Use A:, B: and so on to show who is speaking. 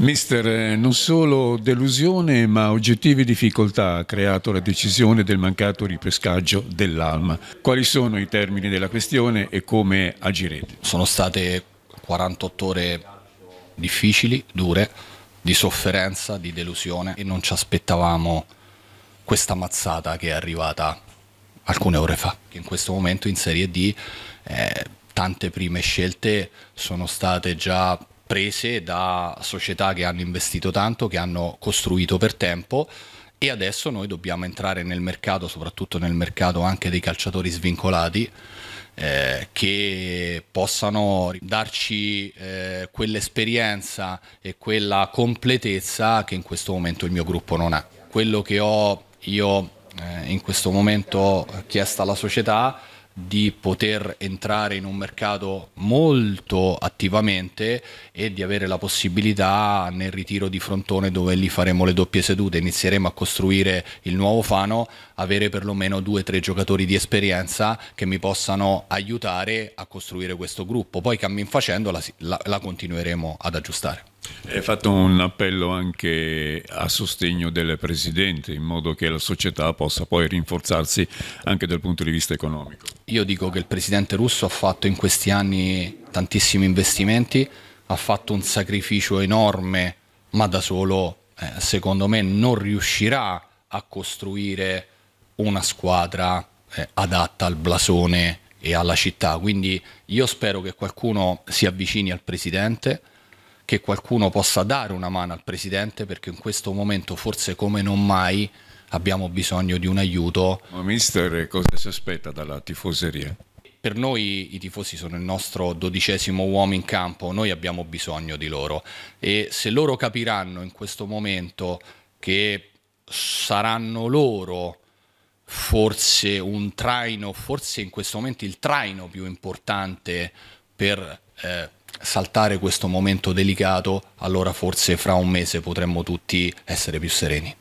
A: Mister, eh, non solo delusione ma oggettive difficoltà ha creato la decisione del mancato ripescaggio dell'Alma. Quali sono i termini della
B: questione e come agirete? Sono state 48 ore difficili, dure, di sofferenza, di delusione e non ci aspettavamo questa mazzata che è arrivata alcune ore fa, in questo momento in Serie D eh, tante prime scelte sono state già prese da società che hanno investito tanto, che hanno costruito per tempo e adesso noi dobbiamo entrare nel mercato, soprattutto nel mercato anche dei calciatori svincolati, eh, che possano darci eh, quell'esperienza e quella completezza che in questo momento il mio gruppo non ha. Quello che ho io eh, in questo momento chiesto alla società di poter entrare in un mercato molto attivamente e di avere la possibilità nel ritiro di frontone dove lì faremo le doppie sedute, inizieremo a costruire il nuovo Fano, avere perlomeno due o tre giocatori di esperienza che mi possano aiutare a costruire questo gruppo. Poi cammin facendo la, la, la continueremo ad aggiustare. È fatto
A: un appello anche a sostegno del Presidente in modo che la società possa poi rinforzarsi anche dal punto di vista economico.
B: Io dico che il Presidente russo ha fatto in questi anni tantissimi investimenti, ha fatto un sacrificio enorme, ma da solo eh, secondo me non riuscirà a costruire una squadra eh, adatta al blasone e alla città. Quindi io spero che qualcuno si avvicini al Presidente che qualcuno possa dare una mano al Presidente perché in questo momento forse come non mai abbiamo bisogno di un aiuto. Ma mister, cosa si aspetta dalla tifoseria? Per noi i tifosi sono il nostro dodicesimo uomo in campo, noi abbiamo bisogno di loro e se loro capiranno in questo momento che saranno loro forse un traino, forse in questo momento il traino più importante per eh, saltare questo momento delicato, allora forse fra un mese potremmo tutti essere più sereni.